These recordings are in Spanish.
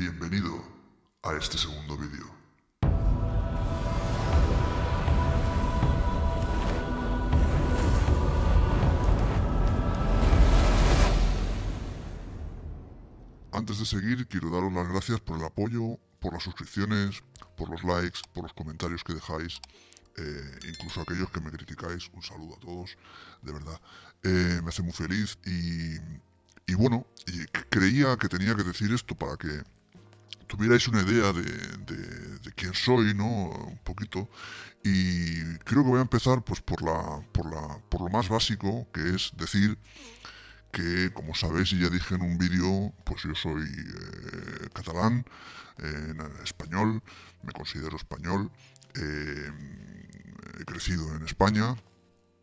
Bienvenido a este segundo vídeo. Antes de seguir, quiero daros las gracias por el apoyo, por las suscripciones, por los likes, por los comentarios que dejáis, eh, incluso aquellos que me criticáis. Un saludo a todos, de verdad. Eh, me hace muy feliz y, y bueno, y creía que tenía que decir esto para que tuvierais una idea de, quién soy, ¿no? Un poquito. Y creo que voy a empezar pues, por, la, por, la, por lo más básico, que es decir que, como sabéis y ya dije en un vídeo, pues yo soy eh, catalán, eh, español, me considero español, eh, he crecido en España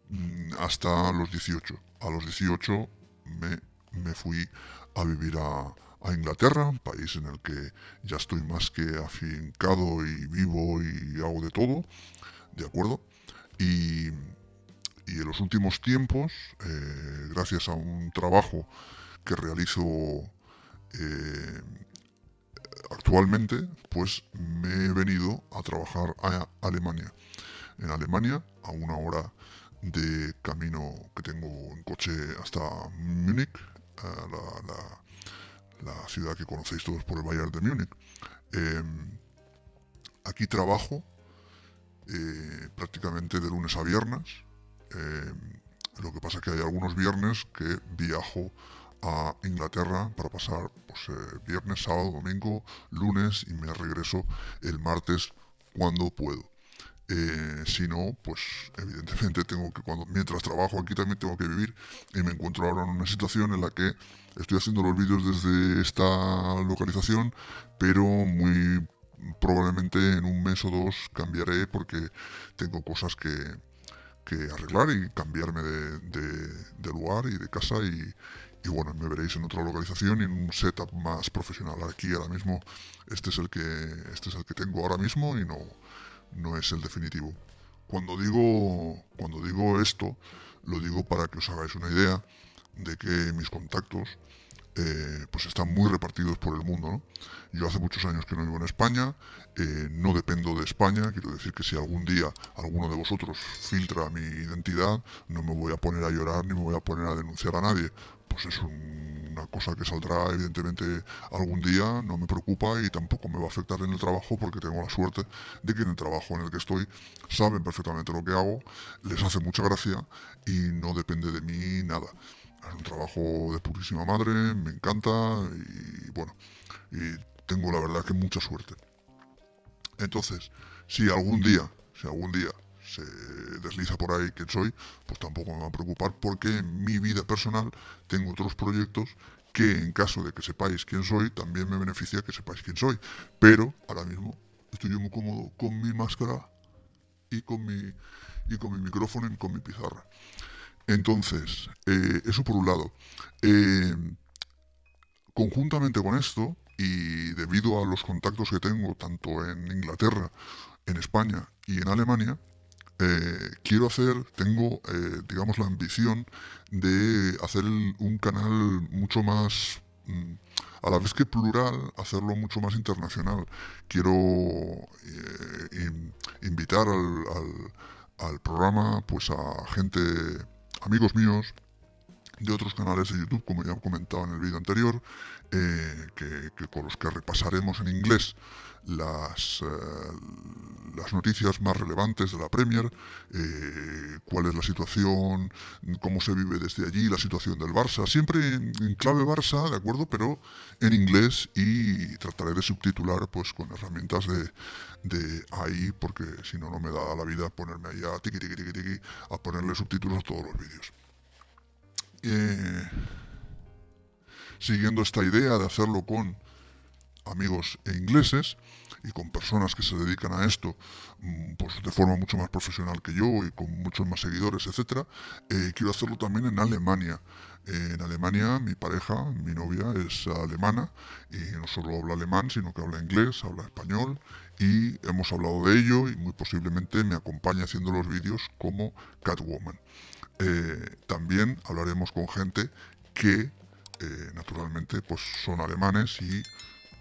mm, hasta los 18. A los 18 me, me fui a vivir a, a Inglaterra, país en el que ya estoy más que afincado y vivo y hago de todo, ¿de acuerdo? Y, en los últimos tiempos, eh, gracias a un trabajo que realizo eh, actualmente, pues me he venido a trabajar a Alemania. En Alemania, a una hora de camino que tengo en coche hasta Múnich, la la ciudad que conocéis todos por el Bayern de Múnich. Em, aquí trabajo eh, prácticamente de lunes a viernes. Em, lo que pasa es que hay algunos viernes que viajo a Inglaterra para pasar pues, eh, viernes, sábado, domingo, lunes y me regreso el martes cuando puedo. Eh, si no, pues evidentemente tengo que, cuando, mientras trabajo aquí también tengo que vivir y me encuentro ahora en una situación en la que estoy haciendo los vídeos desde esta localización, pero muy probablemente en un mes o dos cambiaré porque tengo cosas que, arreglar y cambiarme de, lugar y de casa y, y bueno, me veréis en otra localización y en un setup más profesional. Aquí ahora mismo este es el que, este es el que tengo ahora mismo y no no es el definitivo. Cuando digo, cuando digo esto, lo digo para que os hagáis una idea de que mis contactos eh, pues están muy repartidos por el mundo. Yo hace muchos años que no vivo en España, eh, no dependo de España, quiero decir que si algún día alguno de vosotros filtra mi identidad, no me voy a poner a llorar ni me voy a poner a denunciar a nadie, pues es una cosa que saldrá evidentemente algún día, no me preocupa y tampoco me va a afectar en el trabajo porque tengo la suerte de que en el trabajo en el que estoy saben perfectamente lo que hago, les hace mucha gracia y no depende de mí nada. Es un trabajo de purísima madre, me encanta y bueno, y tengo la verdad que mucha suerte. Entonces, si algún día, si algún día se desliza por ahí quién soy, pues tampoco me va a preocupar porque en mi vida personal tengo otros proyectos que en caso de que sepáis quién soy, también me beneficia que sepáis quién soy. Pero ahora mismo estoy muy cómodo con mi máscara y con mi, y con mi micrófono y con mi pizarra. Entonces, eh, eso por un lado. Eh, conjuntamente con esto, y debido a los contactos que tengo tanto en Inglaterra, en España y en Alemania, eh, quiero hacer, tengo, eh, digamos, la ambición de hacer un canal mucho más, mm, a la vez que plural, hacerlo mucho más internacional. Quiero eh, invitar al, al programa pues a gente, amigos míos, de otros canales de YouTube, como ya comentado en el vídeo anterior, eh, que, con los que repasaremos en inglés las, eh, las noticias más relevantes de la Premier, eh, cuál es la situación, cómo se vive desde allí, la situación del Barça, siempre en, clave Barça, ¿de acuerdo? Pero en inglés y trataré de subtitular pues con herramientas de, ahí, porque si no, no me da la vida ponerme ahí a, a ponerle subtítulos a todos los vídeos siguiendo esta idea de hacerlo con amigos e ingleses y con personas que se dedican a esto mm, pues de forma mucho más profesional que yo y con muchos más seguidores, etcétera, eh, quiero hacerlo también en Alemania. Eh, en Alemania mi pareja, mi novia es alemana y no solo habla alemán, sino que habla inglés, habla español y hemos hablado de ello y muy posiblemente me acompañe haciendo los vídeos como Catwoman. Eh, también hablaremos con gente que, eh, naturalmente, pues son alemanes y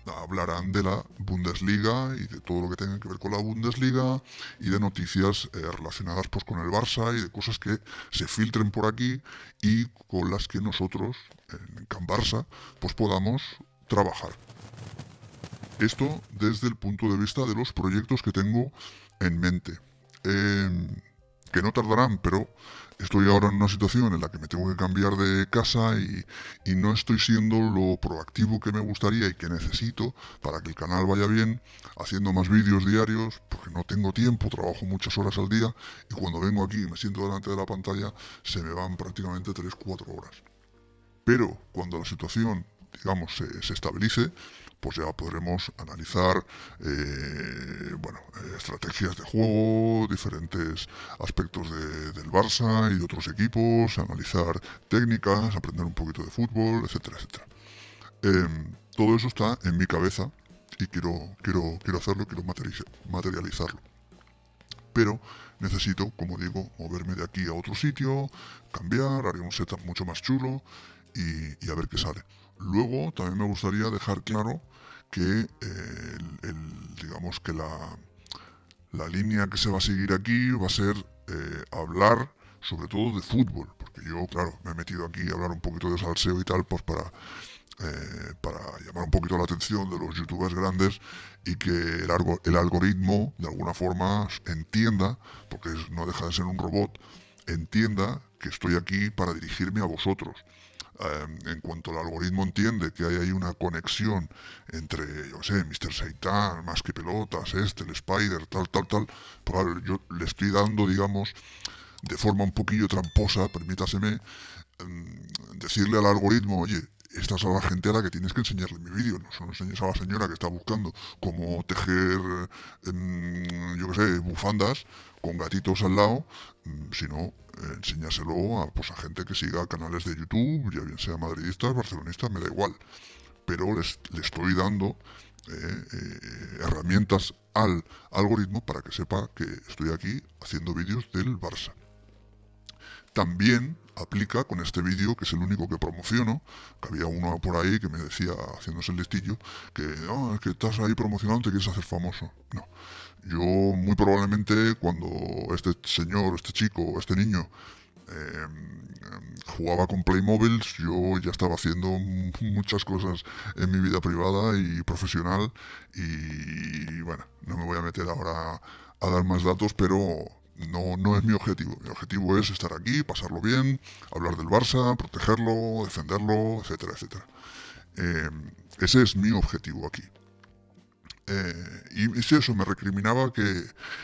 hablarán de la Bundesliga y de todo lo que tenga que ver con la Bundesliga y de noticias eh, relacionadas pues, con el Barça y de cosas que se filtren por aquí y con las que nosotros en Can Barça pues, podamos trabajar. Esto desde el punto de vista de los proyectos que tengo en mente que no tardarán, pero estoy ahora en una situación en la que me tengo que cambiar de casa y, no estoy siendo lo proactivo que me gustaría y que necesito para que el canal vaya bien, haciendo más vídeos diarios, porque no tengo tiempo, trabajo muchas horas al día y cuando vengo aquí y me siento delante de la pantalla se me van prácticamente 3-4 horas. Pero cuando la situación, digamos, se estabilice, pues ya podremos analizar eh, bueno, estrategias de juego, diferentes aspectos del Barça y de otros equipos, analizar técnicas, aprender un poquito de fútbol, etcétera, etcétera. Em, todo eso está en mi cabeza y quiero, quiero, quiero hacerlo, quiero materializarlo. Pero necesito, como digo, moverme de aquí a otro sitio, cambiar, haré un setup mucho más chulo y a ver qué sale. Luego también me gustaría dejar claro que eh, digamos que la, línea que se va a seguir aquí va a ser eh, hablar sobre todo de fútbol, porque yo, claro, me he metido aquí a hablar un poquito de salseo y tal, pues para, eh, llamar un poquito la atención de los youtubers grandes y que el, algoritmo de alguna forma entienda, porque no deja de ser un robot, entienda que estoy aquí para dirigirme a vosotros eh, en cuanto el algoritmo entiende que hay ahí una conexión entre, yo sé, Mr. Seitan, más que pelotas, este, el Spider, tal, tal, tal, pues, yo le estoy dando, digamos, de forma un poquillo tramposa, permítaseme, mm, decirle al algoritmo, oye, esta es a la gente a la que tienes que enseñarle mi vídeo, no solo enseñes a la señora que está buscando cómo tejer, eh, yo qué sé, bufandas con gatitos al lado, mm, sino eh, enséñaselo pues, a, gente que siga canales de YouTube, ya bien sea madridistas, barcelonista me da igual. Pero le estoy dando eh, herramientas al algoritmo para que sepa que estoy aquí haciendo vídeos del Barça. También aplica con este vídeo, que es el único que promociono, que había uno por ahí que me decía, haciéndose el listillo, que ah, que estás ahí promocionando, te quieres hacer famoso. No. Yo muy probablemente cuando este señor, este chico, este niño eh, jugaba con playmobil, yo ya estaba haciendo muchas cosas en mi vida privada y profesional y bueno, no me voy a meter ahora a dar más datos, pero no, no es mi objetivo. Mi objetivo es estar aquí, pasarlo bien, hablar del Barça, protegerlo, defenderlo, etcétera, etcétera. Eh, ese es mi objetivo aquí. Eh, y si eso, me recriminaba que,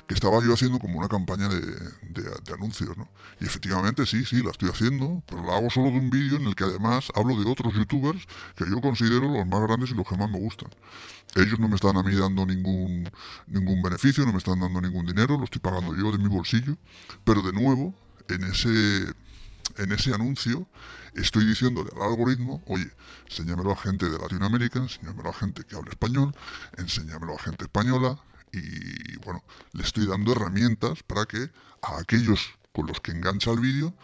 estaba yo haciendo como una campaña de, de, anuncios, ¿no? Y efectivamente sí, sí, la estoy haciendo, pero la hago solo de un vídeo en el que además hablo de otros youtubers que yo considero los más grandes y los que más me gustan. Ellos no me están a mí dando ningún, ningún beneficio, no me están dando ningún dinero, lo estoy pagando yo de mi bolsillo, pero de nuevo, en ese en ese anuncio estoy diciéndole al algoritmo, oye, enséñamelo a gente de Latinoamérica, enséñamelo a gente que habla español, enséñamelo a gente española, y bueno, le estoy dando herramientas para que a aquellos con los que engancha el vídeo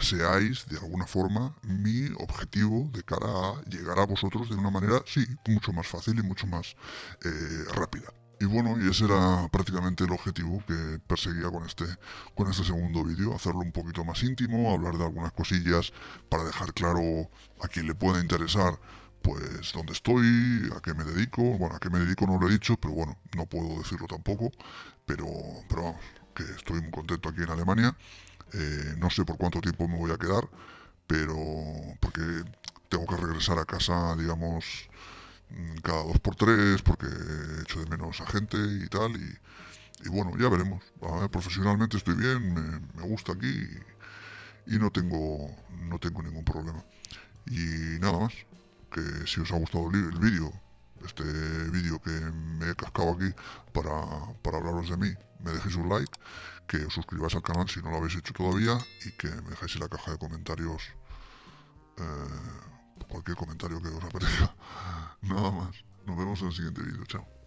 seáis de alguna forma mi objetivo de cara a llegar a vosotros de una manera, sí, mucho más fácil y mucho más eh, rápida. Y bueno, y ese era prácticamente el objetivo que perseguía con este, con este segundo vídeo, hacerlo un poquito más íntimo, hablar de algunas cosillas para dejar claro a quien le pueda interesar pues dónde estoy, a qué me dedico, bueno, a qué me dedico no lo he dicho, pero bueno, no puedo decirlo tampoco, pero, pero vamos, que estoy muy contento aquí en Alemania, eh, no sé por cuánto tiempo me voy a quedar, pero porque tengo que regresar a casa, digamos, Mm, cada dos por tres, porque hecho de menos a gente y tal, y, bueno, ya veremos. A profesionalmente estoy bien, me, gusta aquí y, no, tengo, no tengo ningún problema. Y nada más, que si os ha gustado el, vídeo, este vídeo que me he cascado aquí para, para hablaros de mí, me dejéis un like, que os suscribáis al canal si no lo habéis hecho todavía y que me dejéis en la caja de comentarios. Eh, cualquier comentario que os aparezca. Nada más. Nos vemos en el siguiente vídeo. Chao.